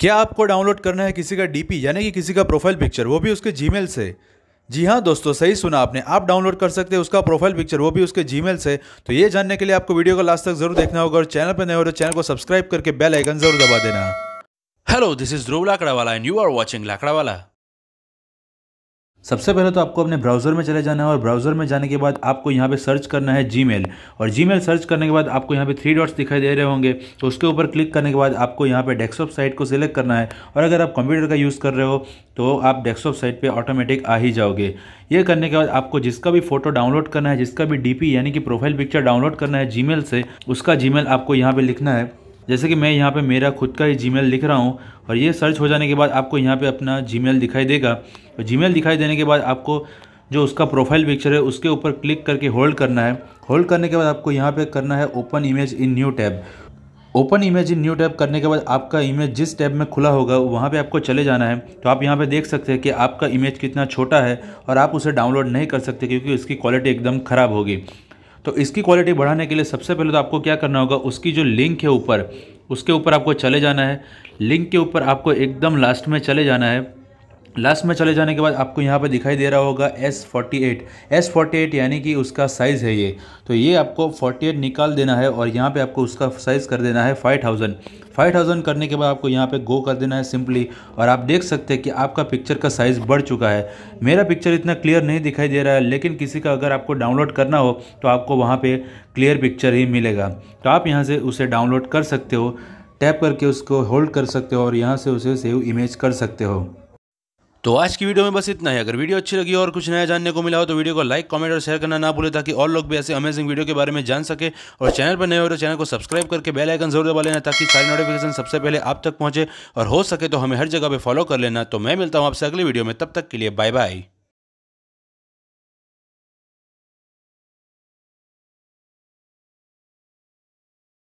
क्या आपको डाउनलोड करना है किसी का डीपी यानी कि किसी का प्रोफाइल पिक्चर वो भी उसके जीमेल से जी हाँ दोस्तों सही सुना आपने आप डाउनलोड कर सकते हैं उसका प्रोफाइल पिक्चर वो भी उसके जीमेल से तो ये जानने के लिए आपको वीडियो को लास्ट तक जरूर देखना होगा और चैनल पर नए हो तो चैनल को सब्सक्राइब करके बेल आइकन जरूर दबा देना hello this is Dhruv Lakdawala and you are watching Lakdawala सबसे पहले तो आपको अपने ब्राउज़र में चले जाना है और ब्राउज़र में जाने के बाद आपको यहाँ पे सर्च करना है जी और जी सर्च करने के बाद आपको यहाँ पे थ्री डॉट्स दिखाई दे रहे होंगे तो उसके ऊपर क्लिक करने के बाद आपको यहाँ पे डेस्कटॉप साइट को सिलेक्ट करना है और अगर आप कंप्यूटर का यूज़ कर रहे हो तो आप डेस्कटॉप साइट पर ऑटोमेटिक आ ही जाओगे ये करने के बाद आपको जिसका भी फोटो डाउनलोड करना है जिसका भी डी यानी कि प्रोफाइल पिक्चर डाउनलोड करना है जी से उसका जी आपको यहाँ पर लिखना है जैसे कि मैं यहाँ पे मेरा खुद का ही जीमेल लिख रहा हूँ और ये सर्च हो जाने के बाद आपको यहाँ पे अपना जीमेल दिखाई देगा और जीमेल दिखाई देने के बाद आपको जो उसका प्रोफाइल पिक्चर है उसके ऊपर क्लिक करके होल्ड करना है होल्ड करने के बाद आपको यहाँ पे करना है open image in new tab open image in new tab करने के बाद आपका इमेज जिस टैब में खुला होगा वहाँ पे आपको चले जाना है तो आप यहाँ पे देख सकते हैं कि आपका इमेज कितना छोटा है और आप उसे डाउनलोड नहीं कर सकते क्योंकि उसकी क्वालिटी एकदम ख़राब होगी तो इसकी क्वालिटी बढ़ाने के लिए सबसे पहले तो आपको क्या करना होगा उसकी जो लिंक है ऊपर उसके ऊपर आपको चले जाना है लिंक के ऊपर आपको एकदम लास्ट में चले जाना है लास्ट में चले जाने के बाद आपको यहाँ पे दिखाई दे रहा होगा S48 S48 यानी कि उसका साइज़ है ये तो ये आपको 48 निकाल देना है और यहाँ पे आपको उसका साइज़ कर देना है 5000 5000 करने के बाद आपको यहाँ पे गो कर देना है सिंपली और आप देख सकते हैं कि आपका पिक्चर का साइज़ बढ़ चुका है मेरा पिक्चर इतना क्लियर नहीं दिखाई दे रहा है लेकिन किसी का अगर आपको डाउनलोड करना हो तो आपको वहाँ पर क्लियर पिक्चर ही मिलेगा तो आप यहाँ से उसे डाउनलोड कर सकते हो टैप करके उसको होल्ड कर सकते हो और यहाँ से उसे सेव इमेज कर सकते हो तो आज की वीडियो में बस इतना ही अगर वीडियो अच्छी लगी और कुछ नया जानने को मिला हो तो वीडियो को लाइक कमेंट और शेयर करना ना भूले ताकि और लोग भी ऐसे अमेजिंग वीडियो के बारे में जान सके और चैनल पर नए हो तो चैनल को सब्सक्राइब करके बेल आइकन जरूर दबा लेना ताकि सारी नोटिफिकेशन सबसे पहले आप तक पहुंचे और हो सके तो हमें हर जगह पर फॉलो कर लेना तो मैं मिलता हूँ आपसे अगली वीडियो में तब तक के लिए बाय बाय